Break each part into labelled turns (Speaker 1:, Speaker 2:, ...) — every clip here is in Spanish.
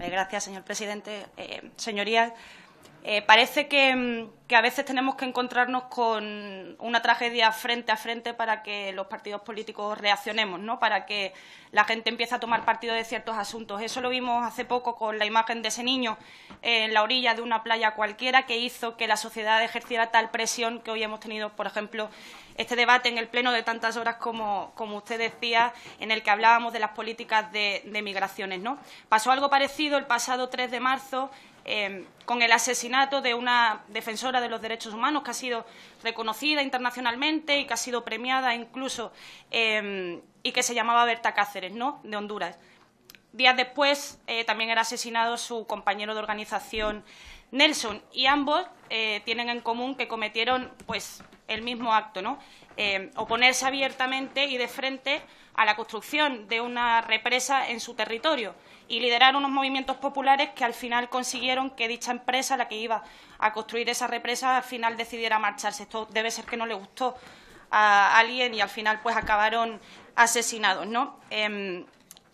Speaker 1: Eh, gracias, señor presidente. Eh, señorías, eh, parece mm, que, a veces tenemos que encontrarnos con una tragedia frente a frente para que los partidos políticos reaccionemos, ¿no? para que la gente empiece a tomar partido de ciertos asuntos. Eso lo vimos hace poco con la imagen de ese niño eh, en la orilla de una playa cualquiera que hizo que la sociedad ejerciera tal presión que hoy hemos tenido, por ejemplo, este debate en el Pleno de tantas horas como, usted decía, en el que hablábamos de las políticas de, migraciones. Pasó algo parecido el pasado 3 de marzo Em, con el asesinato de una defensora de los derechos humanos que ha sido reconocida internacionalmente y que ha sido premiada incluso em, y que se llamaba Berta Cáceres, ¿no?, de Honduras. Días después eh, también era asesinado su compañero de organización Nelson y ambos eh, tienen en común que cometieron pues el mismo acto, ¿no? Em, oponerse abiertamente y de frente a la construcción de una represa en su territorio y liderar unos movimientos populares que al final consiguieron que dicha empresa, la que iba a construir esa represa, al final decidiera marcharse. Esto debe ser que no le gustó a alguien y al final pues acabaron asesinados, em,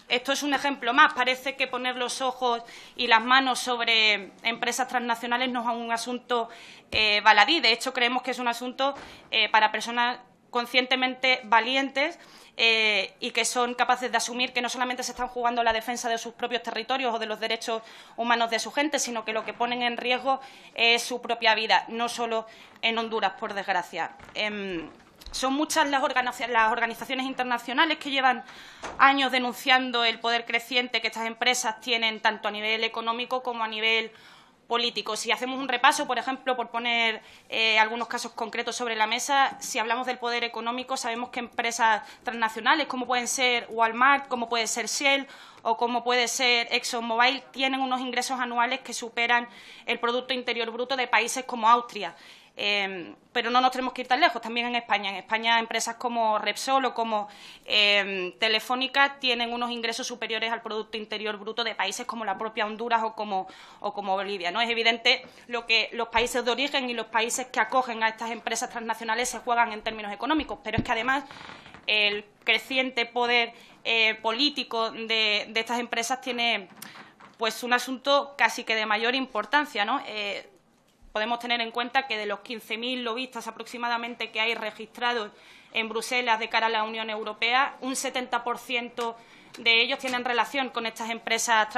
Speaker 1: esto es un ejemplo más. Parece que poner los ojos y las manos sobre empresas transnacionales no es un asunto eh, baladí. De hecho, creemos que es un asunto eh, para personas conscientemente valientes eh, y que son capaces de asumir que no solamente se están jugando la defensa de sus propios territorios o de los derechos humanos de su gente, sino que lo que ponen en riesgo es su propia vida, no solo en Honduras, por desgracia. Em, son muchas las, organizaciones internacionales que llevan años denunciando el poder creciente que estas empresas tienen tanto a nivel económico como a nivel si hacemos un repaso, por ejemplo, por poner eh, algunos casos concretos sobre la mesa, si hablamos del poder económico, sabemos que empresas transnacionales, como pueden ser Walmart, como puede ser Shell o como puede ser ExxonMobil, tienen unos ingresos anuales que superan el Producto Interior Bruto de países como Austria. Em, pero no nos tenemos que ir tan lejos, también en España. En España empresas como Repsol o como em, Telefónica tienen unos ingresos superiores al Producto Interior Bruto de países como la propia Honduras o como, Bolivia. ¿no? Es evidente lo que los países de origen y los países que acogen a estas empresas transnacionales se juegan en términos económicos, pero es que además el creciente poder eh, político de, estas empresas tiene pues un asunto casi que de mayor importancia, ¿no? Eh, podemos tener en cuenta que de los 15.000 lobistas aproximadamente que hay registrados en Bruselas de cara a la Unión Europea, un 70% de ellos tienen relación con estas empresas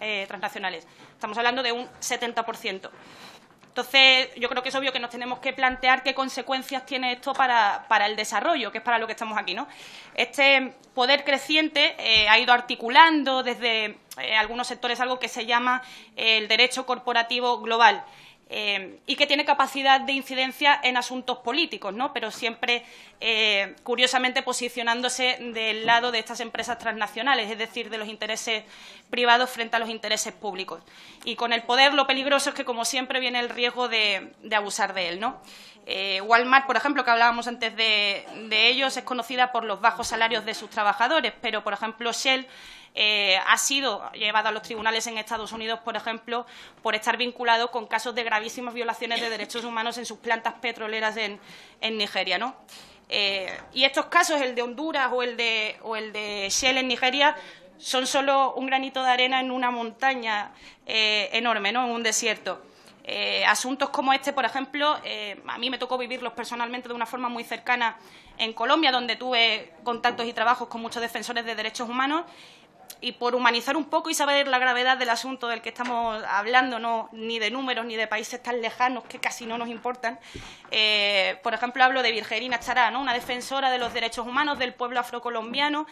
Speaker 1: eh, transnacionales. Estamos hablando de un 70%. Entonces, yo creo que es obvio que nos tenemos que plantear qué consecuencias tiene esto para, el desarrollo, que es para lo que estamos aquí. ¿no? Este poder creciente eh, ha ido articulando desde eh, algunos sectores algo que se llama el derecho corporativo global. Em, y que tiene capacidad de incidencia en asuntos políticos, ¿no? pero siempre, eh, curiosamente, posicionándose del lado de estas empresas transnacionales, es decir, de los intereses privados frente a los intereses públicos. Y con el poder lo peligroso es que, como siempre, viene el riesgo de, de abusar de él. ¿no? Eh, Walmart, por ejemplo, que hablábamos antes de, ellos, es conocida por los bajos salarios de sus trabajadores, pero, por ejemplo, Shell eh, ha sido llevada a los tribunales en Estados Unidos, por ejemplo, por estar vinculado con casos de gravísimas violaciones de derechos humanos en sus plantas petroleras en, Nigeria, eh, y estos casos, el de Honduras o el de, o el de Shell en Nigeria, son solo un granito de arena en una montaña enorme, ¿no? En un desierto. Eh, asuntos como este, por ejemplo, eh, a mí me tocó vivirlos personalmente de una forma muy cercana en Colombia, donde tuve contactos y trabajos con muchos defensores de derechos humanos y por humanizar un poco y saber la gravedad del asunto del que estamos hablando, no ni de números ni de países tan lejanos que casi no nos importan, eh, por ejemplo, hablo de Virgerina Chará, una defensora de los derechos humanos del pueblo afrocolombiano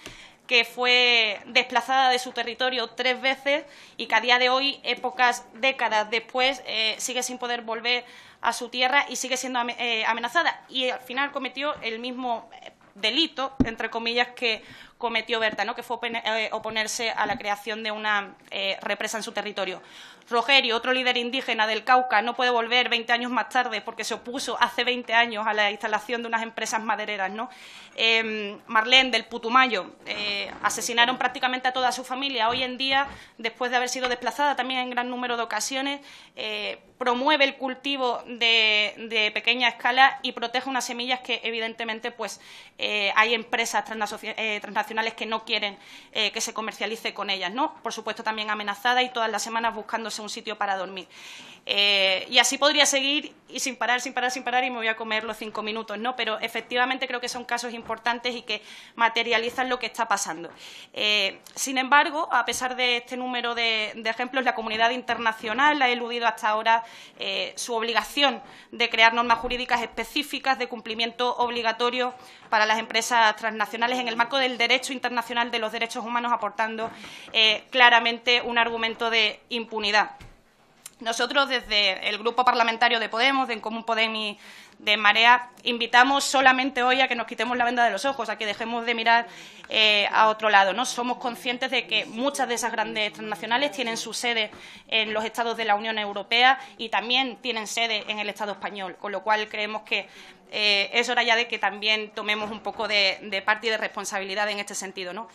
Speaker 1: que fue desplazada de su territorio tres veces y que a día de hoy, épocas, décadas después, eh, sigue sin poder volver a su tierra y sigue siendo eh, amenazada. Y al final cometió el mismo delito, entre comillas, que cometió Berta, ¿no? que fue eh, oponerse a la creación de una eh, represa en su territorio. Rogerio, otro líder indígena del Cauca, no puede volver 20 años más tarde porque se opuso hace 20 años a la instalación de unas empresas madereras. ¿no? Em, Marlene, del Putumayo, eh, asesinaron prácticamente a toda su familia. Hoy en día, después de haber sido desplazada también en gran número de ocasiones, promueve el cultivo de, pequeña escala y protege unas semillas que, evidentemente, pues eh, hay empresas eh, transnacionales que no quieren eh, que se comercialice con ellas, ¿no? Por supuesto, también amenazadas y todas las semanas buscándose un sitio para dormir. y así podría seguir y sin parar, sin parar, sin parar y me voy a comer los cinco minutos, Pero efectivamente creo que son casos importantes y que materializan lo que está pasando. sin embargo, a pesar de este número de, de ejemplos, la comunidad internacional ha eludido hasta ahora su obligación de crear normas jurídicas específicas de cumplimiento obligatorio para las empresas transnacionales en el marco del derecho internacional de los derechos humanos, aportando eh, claramente un argumento de impunidad. Nosotros desde el Grupo Parlamentario de Podemos, de En Común Podem y de Marea, invitamos solamente hoy a que nos quitemos la venda de los ojos, a que dejemos de mirar eh, a otro lado. ¿no? Somos conscientes de que muchas de esas grandes transnacionales tienen su sede en los estados de la Unión Europea y también tienen sede en el Estado español, con lo cual creemos que eh, es hora ya de que también tomemos un poco de, de parte y de responsabilidad en este sentido. ¿no?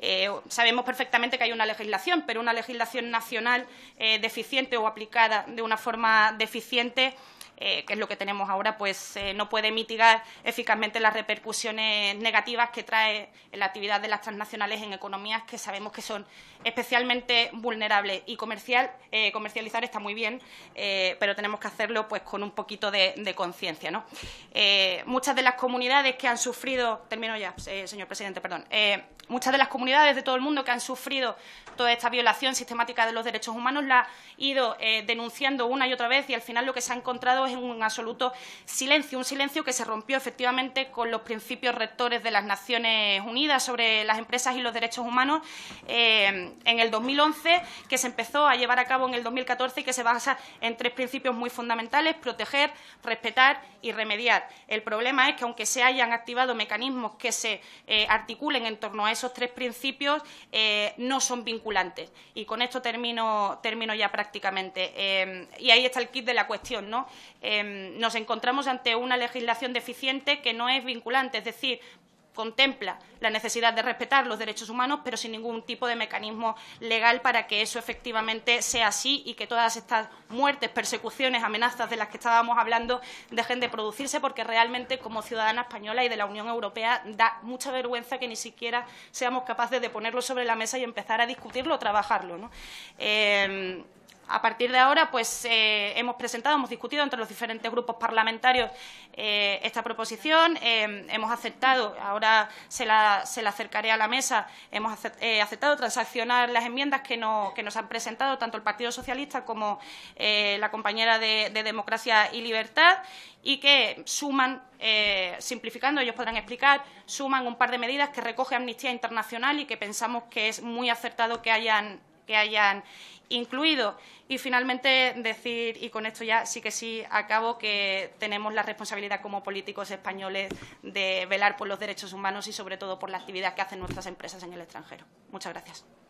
Speaker 1: Eh, sabemos perfectamente que hay una legislación, pero una legislación nacional eh, deficiente o aplicada de una forma deficiente eh, que es lo que tenemos ahora, pues eh, no puede mitigar eficazmente las repercusiones negativas que trae la actividad de las transnacionales en economías que sabemos que son especialmente vulnerables y comercial, eh, comercializar está muy bien, pero tenemos que hacerlo pues con un poquito de, conciencia. muchas de las comunidades que han sufrido, termino ya, señor presidente, perdón, muchas de las comunidades de todo el mundo que han sufrido toda esta violación sistemática de los derechos humanos la ha ido denunciando una y otra vez y al final lo que se ha encontrado es en un absoluto silencio, un silencio que se rompió efectivamente con los principios rectores de las Naciones Unidas sobre las empresas y los derechos humanos eh, en el 2011, que se empezó a llevar a cabo en el 2014 y que se basa en tres principios muy fundamentales, proteger, respetar y remediar. El problema es que, aunque se hayan activado mecanismos que se eh, articulen en torno a esos tres principios, eh, no son vinculantes. Y con esto termino, ya prácticamente. y ahí está el kit de la cuestión, ¿no? Em, nos encontramos ante una legislación deficiente que no es vinculante, es decir, contempla la necesidad de respetar los derechos humanos, pero sin ningún tipo de mecanismo legal para que eso efectivamente sea así y que todas estas muertes, persecuciones, amenazas de las que estábamos hablando dejen de producirse, porque realmente como ciudadana española y de la Unión Europea da mucha vergüenza que ni siquiera seamos capaces de ponerlo sobre la mesa y empezar a discutirlo o trabajarlo. Em, a partir de ahora, pues eh, hemos presentado, hemos discutido entre los diferentes grupos parlamentarios eh, esta proposición, eh, hemos aceptado, ahora se la, acercaré a la mesa, hemos aceptado transaccionar las enmiendas que, que, nos han presentado tanto el Partido Socialista como la compañera de, Democracia y Libertad y que suman, simplificando, ellos podrán explicar, suman un par de medidas que recoge Amnistía Internacional y que pensamos que es muy acertado que hayan que hayan incluido. Y finalmente decir, y con esto ya sí que sí acabo, que tenemos la responsabilidad como políticos españoles de velar por los derechos humanos y sobre todo por la actividad que hacen nuestras empresas en el extranjero. Muchas gracias.